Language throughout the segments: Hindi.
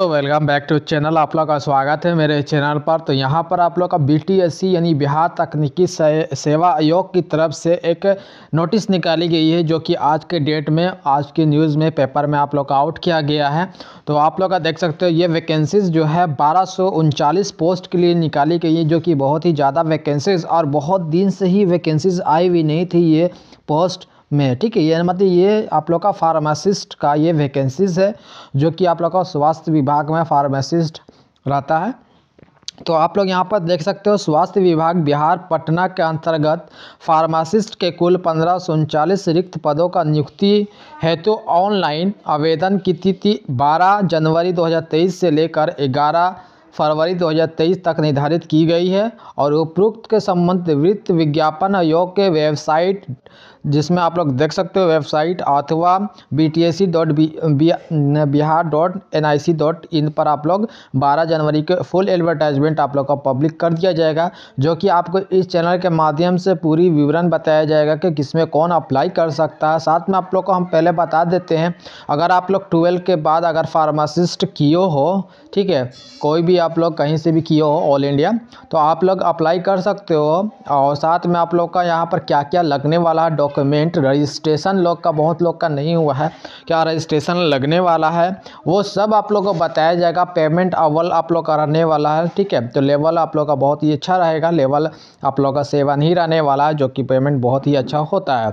तो वेलकम बैक टू चैनल आप लोग का स्वागत है मेरे चैनल पर तो यहाँ पर आप लोग का बीटीएससी यानी बिहार तकनीकी से, सेवा आयोग की तरफ से एक नोटिस निकाली गई है जो कि आज के डेट में आज के न्यूज़ में पेपर में आप लोग का आउट किया गया है तो आप लोग का देख सकते हो ये वैकेंसीज़ जो है बारह पोस्ट के लिए निकाली गई है जो कि बहुत ही ज़्यादा वैकेंसीज़ और बहुत दिन से ही वैकेंसीज़ आई हुई नहीं थी ये पोस्ट में ठीक है ये मतलब ये आप लोग का फार्मासिस्ट का ये वैकेंसीज है जो कि आप लोग का स्वास्थ्य विभाग में फार्मासिस्ट रहता है तो आप लोग यहाँ पर देख सकते हो स्वास्थ्य विभाग बिहार पटना के अंतर्गत फार्मासिस्ट के कुल पंद्रह सौ उनचालीस रिक्त पदों का नियुक्ति हेतु तो ऑनलाइन आवेदन की तिथि 12 जनवरी 2023 से लेकर फरवरी 2023 तक निर्धारित की गई है और उपरोक्त के संबंध वित्त विज्ञापन आयोग के वेबसाइट जिसमें आप लोग देख सकते हो वेबसाइट अथवा B T S C dot Bihar dot N I C dot in पर आप लोग 12 जनवरी के फुल एडवर्टाइजमेंट आप लोग का पब्लिक कर दिया जाएगा जो कि आपको इस चैनल के माध्यम से पूरी विवरण बताया जाएगा कि किसमें कौन अप्लाई कर सकता है साथ में आप लोग को हम पहले बता देते हैं अगर आप लोग ट्वेल्व के बाद अगर फार्मासिस्ट किए हो ठीक है कोई भी आप लोग कहीं से भी किए हो ऑल इंडिया तो आप लोग अप्लाई कर सकते हो और साथ में आप लोग का यहाँ पर क्या क्या लगने वाला है डॉक्यूमेंट रजिस्ट्रेशन लोग का बहुत लोग का नहीं हुआ है क्या रजिस्ट्रेशन लगने वाला है वो सब आप लोग को बताया जाएगा पेमेंट अव्वल आप लोग का रहने वाला है ठीक है तो लेवल आप लोग का बहुत ही अच्छा रहेगा लेवल आप लोग का सेवन ही रहने वाला है जो कि पेमेंट बहुत ही अच्छा होता है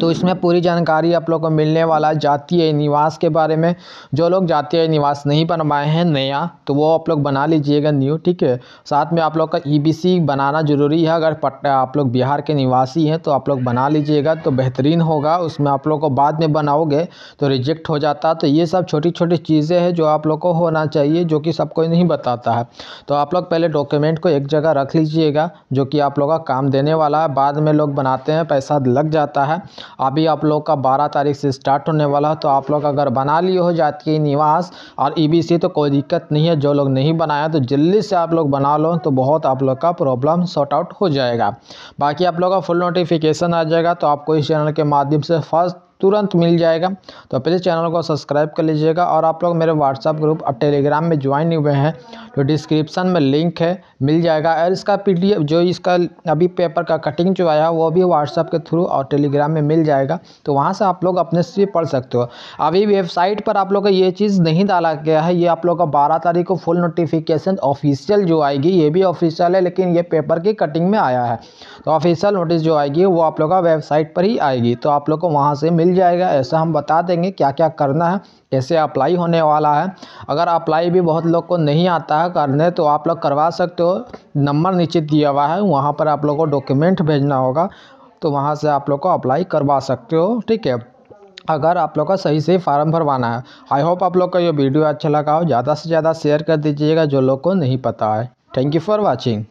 तो इसमें पूरी जानकारी आप लोग को मिलने वाला जातीय निवास के बारे में जो लोग जातीय निवास नहीं बनवाए हैं नया तो वो आप लोग बना लीजिएगा न्यू ठीक है साथ में आप लोग का ईबीसी e बनाना ज़रूरी है अगर पटना आप लोग बिहार के निवासी हैं तो आप लोग बना लीजिएगा तो बेहतरीन होगा उसमें आप लोग को बाद में बनाओगे तो रिजेक्ट हो जाता तो ये सब छोटी छोटी चीज़ें हैं जो आप लोग को होना चाहिए जो कि सबको नहीं बताता है तो आप लोग पहले डॉक्यूमेंट को एक जगह रख लीजिएगा जो कि आप लोग का काम देने वाला है बाद में लोग बनाते हैं पैसा लग जाता है अभी आप लोग का बारह तारीख से स्टार्ट होने वाला है तो आप लोग अगर बना लिए हो जाती है निवास और ई e तो कोई दिक्कत नहीं है जो लोग नहीं बनाया तो जल्दी से आप लोग बना लो तो बहुत आप लोग का प्रॉब्लम सॉर्ट आउट हो जाएगा बाकी आप लोग का फुल नोटिफिकेशन आ जाएगा तो आपको इस चैनल के माध्यम से फर्स्ट तुरंत मिल जाएगा तो प्लीज़ चैनल को सब्सक्राइब कर लीजिएगा और आप लोग मेरे व्हाट्सअप ग्रुप और टेलीग्राम में ज्वाइन हुए हैं तो डिस्क्रिप्शन में लिंक है मिल जाएगा और इसका पी जो इसका अभी पेपर का कटिंग जो आया वो भी व्हाट्सअप के थ्रू और टेलीग्राम में मिल जाएगा तो वहाँ से आप लोग अपने से पढ़ सकते हो अभी वेबसाइट पर आप लोग का ये चीज़ नहीं डाला गया है ये आप लोग का बारह तारीख को फुल नोटिफिकेशन ऑफिशियल जो आएगी ये भी ऑफिशियल है लेकिन ये पेपर की कटिंग में आया है तो ऑफिशियल नोटिस जो आएगी वो आप लोग का वेबसाइट पर ही आएगी तो आप लोग को वहाँ से मिल मिल जाएगा ऐसा हम बता देंगे क्या क्या करना है कैसे अप्लाई होने वाला है अगर अप्लाई भी बहुत लोग को नहीं आता है करने तो आप लोग करवा सकते हो नंबर नीचे दिया हुआ है वहाँ पर आप लोग को डॉक्यूमेंट भेजना होगा तो वहाँ से आप लोग को अप्लाई करवा सकते हो ठीक है अगर आप लोग का सही से फॉर्म भरवाना है आई होप आप लोग का ये वीडियो अच्छा लगा हो ज़्यादा से ज़्यादा शेयर कर दीजिएगा जो लोग को नहीं पता है थैंक यू फॉर वॉचिंग